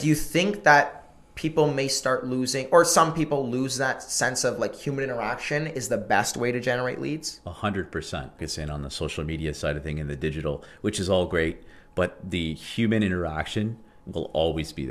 Do you think that people may start losing, or some people lose that sense of like human interaction is the best way to generate leads? A hundred percent. It's in on the social media side of thing and the digital, which is all great, but the human interaction will always be there.